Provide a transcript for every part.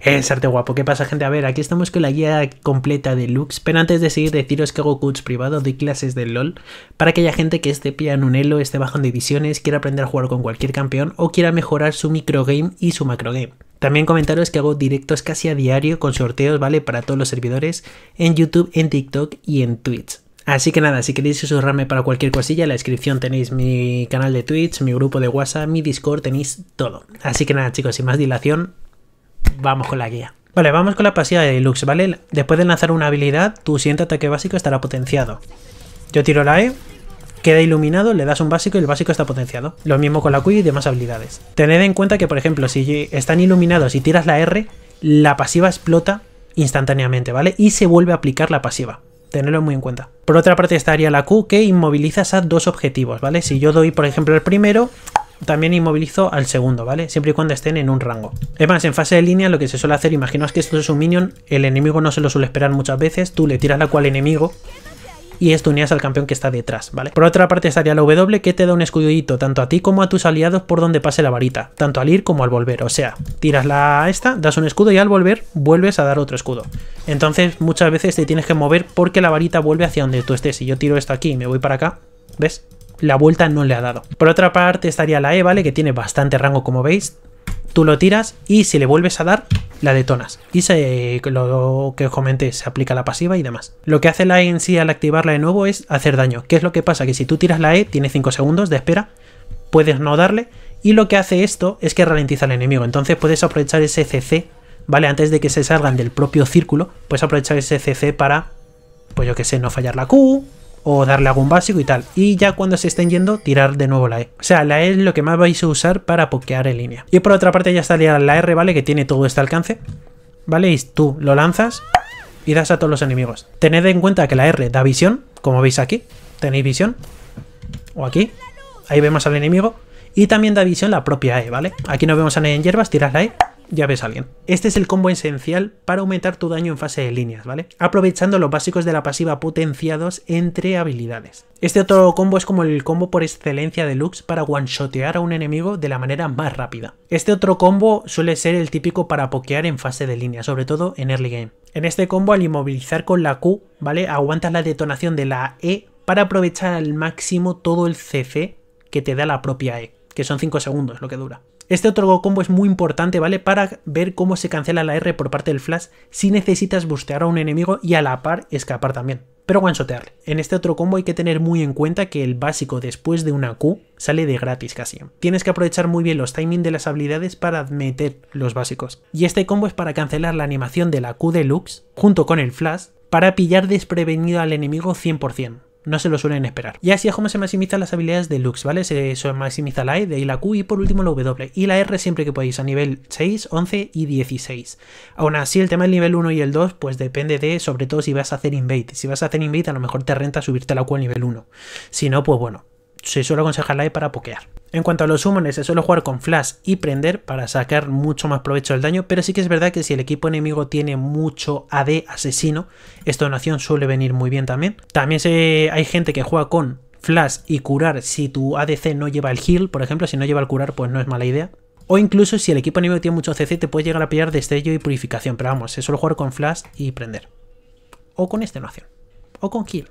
Es eh, arte guapo. ¿Qué pasa, gente? A ver, aquí estamos con la guía completa de Lux. Pero antes de seguir, deciros que hago coach privado, doy clases de LOL para aquella gente que esté pillando un elo, esté bajo en divisiones, quiera aprender a jugar con cualquier campeón o quiera mejorar su microgame y su macrogame. También comentaros que hago directos casi a diario con sorteos, ¿vale? Para todos los servidores en YouTube, en TikTok y en Twitch. Así que nada, si queréis susurrarme para cualquier cosilla, en la descripción tenéis mi canal de Twitch, mi grupo de WhatsApp, mi Discord, tenéis todo. Así que nada, chicos, sin más dilación, vamos con la guía. Vale, vamos con la pasiva de Deluxe, ¿vale? Después de lanzar una habilidad, tu siguiente ataque básico estará potenciado. Yo tiro la E, queda iluminado, le das un básico y el básico está potenciado. Lo mismo con la Q y demás habilidades. Tened en cuenta que, por ejemplo, si están iluminados y tiras la R, la pasiva explota instantáneamente, ¿vale? Y se vuelve a aplicar la pasiva. Tenedlo muy en cuenta. Por otra parte estaría la Q que inmoviliza a dos objetivos, ¿vale? Si yo doy, por ejemplo, el primero, también inmovilizo al segundo, ¿vale? Siempre y cuando estén en un rango. Es más, en fase de línea lo que se suele hacer, imaginaos que esto es un minion, el enemigo no se lo suele esperar muchas veces, tú le tiras la cual enemigo y unías al campeón que está detrás, ¿vale? Por otra parte estaría la W que te da un escudito tanto a ti como a tus aliados por donde pase la varita, tanto al ir como al volver, o sea, tiras la esta, das un escudo y al volver vuelves a dar otro escudo. Entonces muchas veces te tienes que mover porque la varita vuelve hacia donde tú estés, si yo tiro esto aquí y me voy para acá, ¿ves? la vuelta no le ha dado. Por otra parte estaría la E, ¿vale? Que tiene bastante rango como veis. Tú lo tiras y si le vuelves a dar, la detonas. Y se, lo que os comenté, se aplica la pasiva y demás. Lo que hace la E en sí al activarla de nuevo es hacer daño. ¿Qué es lo que pasa? Que si tú tiras la E, tiene 5 segundos de espera, puedes no darle. Y lo que hace esto es que ralentiza al enemigo. Entonces puedes aprovechar ese CC, ¿vale? Antes de que se salgan del propio círculo, puedes aprovechar ese CC para, pues yo que sé, no fallar la Q, o darle algún básico y tal. Y ya cuando se estén yendo, tirar de nuevo la E. O sea, la E es lo que más vais a usar para pokear en línea. Y por otra parte ya estaría la R, ¿vale? Que tiene todo este alcance. ¿Vale? Y tú lo lanzas y das a todos los enemigos. Tened en cuenta que la R da visión, como veis aquí. Tenéis visión. O aquí. Ahí vemos al enemigo. Y también da visión la propia E, ¿vale? Aquí no vemos a nadie en hierbas, tiras la E ya ves alguien. Este es el combo esencial para aumentar tu daño en fase de líneas, ¿vale? Aprovechando los básicos de la pasiva potenciados entre habilidades. Este otro combo es como el combo por excelencia de Lux para one-shotear a un enemigo de la manera más rápida. Este otro combo suele ser el típico para pokear en fase de línea, sobre todo en early game. En este combo al inmovilizar con la Q, ¿vale? Aguantas la detonación de la E para aprovechar al máximo todo el CC que te da la propia E que son 5 segundos lo que dura. Este otro combo es muy importante, ¿vale? Para ver cómo se cancela la R por parte del Flash si necesitas bustear a un enemigo y a la par escapar también. Pero guanchotearle. En este otro combo hay que tener muy en cuenta que el básico después de una Q sale de gratis casi. Tienes que aprovechar muy bien los timings de las habilidades para meter los básicos. Y este combo es para cancelar la animación de la Q deluxe junto con el flash para pillar desprevenido al enemigo 100% no se lo suelen esperar. Y así es como se maximizan las habilidades de Lux, ¿vale? Se maximiza la E, de la Q y por último la W. Y la R siempre que podéis, a nivel 6, 11 y 16. Aún así, el tema del nivel 1 y el 2, pues depende de, sobre todo, si vas a hacer invade. Si vas a hacer invade, a lo mejor te renta subirte la Q al nivel 1. Si no, pues bueno, se suele aconsejar la E para pokear. En cuanto a los summoners, se suele jugar con flash y prender para sacar mucho más provecho del daño, pero sí que es verdad que si el equipo enemigo tiene mucho AD asesino, esta donación suele venir muy bien también. También hay gente que juega con flash y curar si tu ADC no lleva el heal, por ejemplo, si no lleva el curar pues no es mala idea. O incluso si el equipo enemigo tiene mucho CC te puede llegar a pillar destello y purificación, pero vamos, se suele jugar con flash y prender. O con esta noción. O con heal.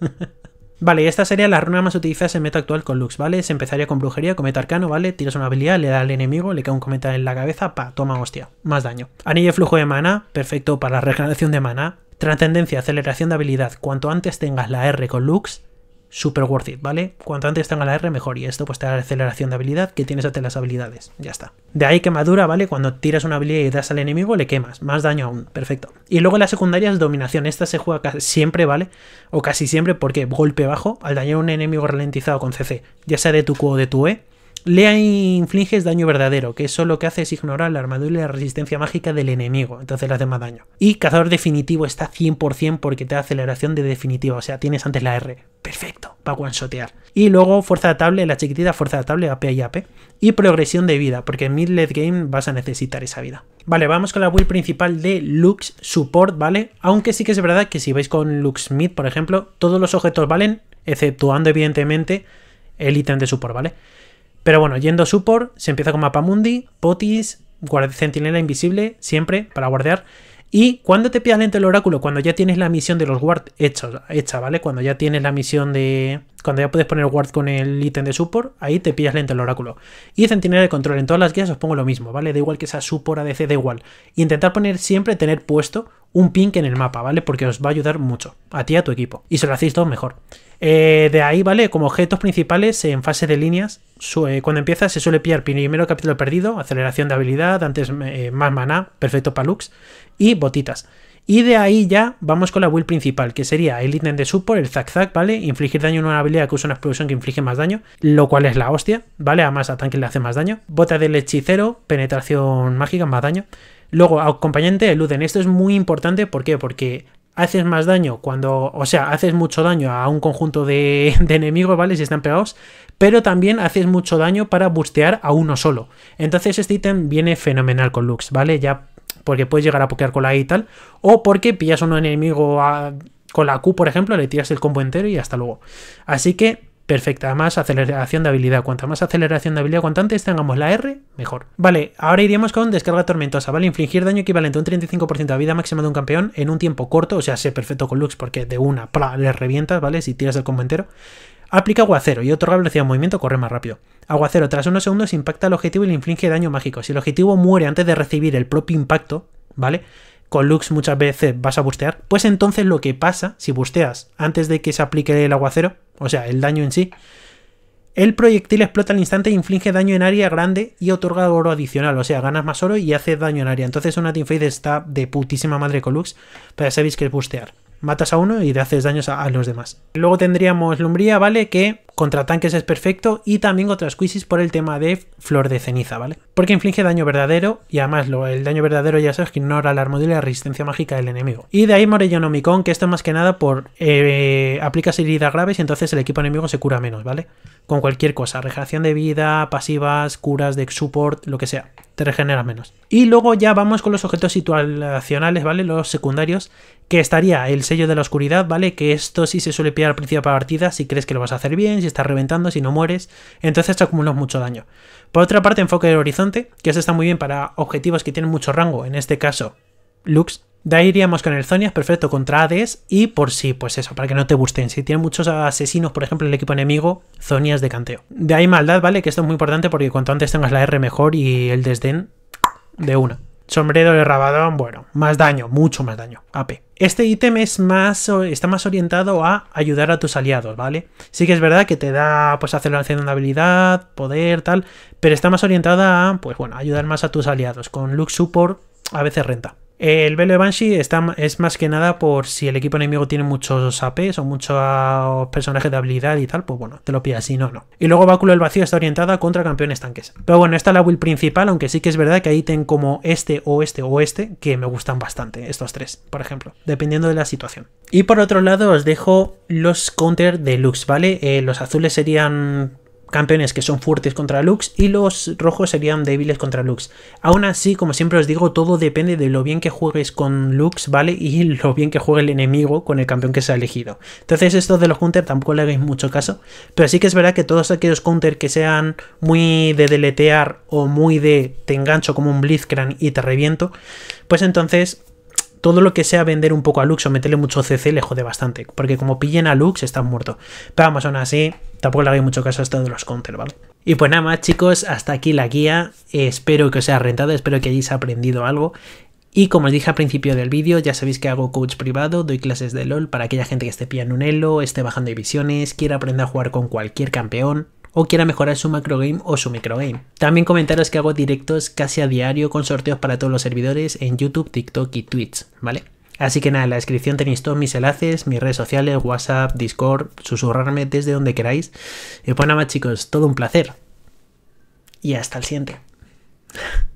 Vale, esta sería la runa más utilizada en meta actual con Lux, ¿vale? Se empezaría con brujería, cometa arcano, ¿vale? Tiras una habilidad, le da al enemigo, le cae un cometa en la cabeza, pa, toma hostia, más daño. Anillo de flujo de mana, perfecto para la regeneración de mana. Trascendencia, aceleración de habilidad. Cuanto antes tengas la R con Lux, super worth it, ¿vale? Cuanto antes tenga la R, mejor. Y esto pues te da la aceleración de habilidad que tienes ante las habilidades. Ya está. De ahí quemadura, ¿vale? Cuando tiras una habilidad y das al enemigo, le quemas. Más daño aún. Perfecto. Y luego la secundaria es dominación. Esta se juega siempre, ¿vale? O casi siempre porque golpe bajo al dañar un enemigo ralentizado con CC, ya sea de tu Q o de tu E le infliges daño verdadero, que eso lo que hace es ignorar la armadura y la resistencia mágica del enemigo, entonces le hace más daño. Y cazador definitivo está 100% porque te da aceleración de definitiva, o sea, tienes antes la R. Perfecto, va a one Y luego fuerza de la chiquitita fuerza de table, AP y AP. Y progresión de vida, porque en mid-late game vas a necesitar esa vida. Vale, vamos con la build principal de Lux Support, ¿vale? Aunque sí que es verdad que si vais con Lux Mid, por ejemplo, todos los objetos valen, exceptuando evidentemente el ítem de support, ¿vale? Pero bueno, yendo a support, se empieza con mapa Mapamundi, Potis, Centinela Invisible, siempre para guardear. Y cuando te pillas lento el oráculo, cuando ya tienes la misión de los guard hecha, hecha, ¿vale? Cuando ya tienes la misión de. Cuando ya puedes poner guard con el ítem de support, ahí te pillas lento el oráculo. Y centinela de control, en todas las guías os pongo lo mismo, ¿vale? Da igual que sea support, ADC, da igual. Y intentar poner siempre, tener puesto un pink en el mapa, ¿vale? Porque os va a ayudar mucho, a ti y a tu equipo. Y se lo hacéis todo mejor. Eh, de ahí, ¿vale? Como objetos principales en fase de líneas, eh, cuando empieza se suele pillar primero capítulo perdido, aceleración de habilidad, antes eh, más maná, perfecto para Lux, y botitas. Y de ahí ya vamos con la build principal, que sería el ítem de support, el zack-zack, ¿vale? Infligir daño en una habilidad que usa una explosión que inflige más daño, lo cual es la hostia, ¿vale? Además a tanque le hace más daño. Bota del hechicero, penetración mágica, más daño. Luego, acompañante, eluden. Esto es muy importante, ¿por qué? Porque haces más daño cuando, o sea, haces mucho daño a un conjunto de, enemigos, ¿vale? Si están pegados, pero también haces mucho daño para bustear a uno solo. Entonces este ítem viene fenomenal con Lux, ¿vale? Ya porque puedes llegar a pokear con la E y tal, o porque pillas a un enemigo con la Q, por ejemplo, le tiras el combo entero y hasta luego. Así que Perfecta, más aceleración de habilidad. Cuanta más aceleración de habilidad, cuanto antes tengamos la R, mejor. Vale, ahora iríamos con descarga tormentosa, ¿vale? Infligir daño equivalente a un 35% de vida máxima de un campeón en un tiempo corto, o sea, sé perfecto con Lux porque de una, ¡pla! le revientas, ¿vale? Si tiras el combo entero. Aplica aguacero y otorga velocidad de movimiento, corre más rápido. Aguacero, tras unos segundos impacta al objetivo y le inflige daño mágico. Si el objetivo muere antes de recibir el propio impacto, ¿vale? con Lux muchas veces vas a bustear, pues entonces lo que pasa, si busteas antes de que se aplique el aguacero, o sea, el daño en sí. El proyectil explota al instante e inflige daño en área grande y otorga oro adicional. O sea, ganas más oro y hace daño en área. Entonces una teamfight está de putísima madre con Lux. Pero ya sabéis que es bustear matas a uno y le haces daños a, los demás. Luego tendríamos Lumbría, ¿vale? Que contra tanques es perfecto y también otras quizzes por el tema de Flor de Ceniza, ¿vale? Porque inflige daño verdadero y además el daño verdadero ya sabes que ignora la armadura y la resistencia mágica del enemigo. Y de ahí Morellonomicon, que esto más que nada por eh, aplicas heridas graves y entonces el equipo enemigo se cura menos, ¿vale? Con cualquier cosa, regeneración de vida, pasivas, curas de support, lo que sea te regenera menos. Y luego ya vamos con los objetos situacionales, ¿vale? Los secundarios, que estaría el sello de la oscuridad, ¿vale? Que esto sí se suele pillar al principio de partida, si crees que lo vas a hacer bien, si estás reventando, si no mueres, entonces te acumulas mucho daño. Por otra parte, enfoque del horizonte, que eso este está muy bien para objetivos que tienen mucho rango, en este caso Lux, de ahí iríamos con el Zonias, perfecto, contra Ades Y por sí, pues eso, para que no te gusten. Si tienen muchos asesinos, por ejemplo, el equipo enemigo, Zonias de canteo. De ahí maldad, ¿vale? Que esto es muy importante porque cuanto antes tengas la R mejor y el desdén de una. Sombrero de Rabadón, bueno, más daño, mucho más daño. AP. Este ítem es más, está más orientado a ayudar a tus aliados, ¿vale? Sí que es verdad que te da, pues, aceleración de una habilidad, poder, tal, pero está más orientada a, pues, bueno, ayudar más a tus aliados. Con Lux Support a veces renta. El velo de Banshee está, es más que nada por si el equipo enemigo tiene muchos APs o muchos personajes de habilidad y tal, pues bueno, te lo pillas, si no, no. Y luego Báculo del Vacío está orientada contra campeones tanques. Pero bueno, esta es la build principal, aunque sí que es verdad que hay ten como este o este o este que me gustan bastante, estos tres, por ejemplo, dependiendo de la situación. Y por otro lado os dejo los counter deluxe, ¿vale? Eh, los azules serían campeones que son fuertes contra Lux y los rojos serían débiles contra Lux. Aún así, como siempre os digo, todo depende de lo bien que juegues con Lux, ¿vale? Y lo bien que juegue el enemigo con el campeón que se ha elegido. Entonces esto de los counter tampoco le hagáis mucho caso, pero sí que es verdad que todos aquellos counter que sean muy de deletear o muy de te engancho como un Blitzcrank y te reviento, pues entonces todo lo que sea vender un poco a Lux o meterle mucho CC le jode bastante. Porque como pillen a Lux, están muerto Pero vamos, aún así, tampoco le hagáis mucho caso a esto de los counter, ¿vale? Y pues nada más, chicos, hasta aquí la guía. espero que os haya rentado, espero que hayáis aprendido algo. Y como os dije al principio del vídeo, ya sabéis que hago coach privado, doy clases de LOL para aquella gente que esté pillando un elo, esté bajando divisiones, quiera aprender a jugar con cualquier campeón, o quiera mejorar su macro game o su micro game. También comentaros que hago directos casi a diario con sorteos para todos los servidores en YouTube, TikTok y Twitch, ¿vale? Así que nada, en la descripción tenéis todos mis enlaces, mis redes sociales, WhatsApp, Discord, susurrarme desde donde queráis. Y pues nada más chicos, todo un placer. Y hasta el siguiente.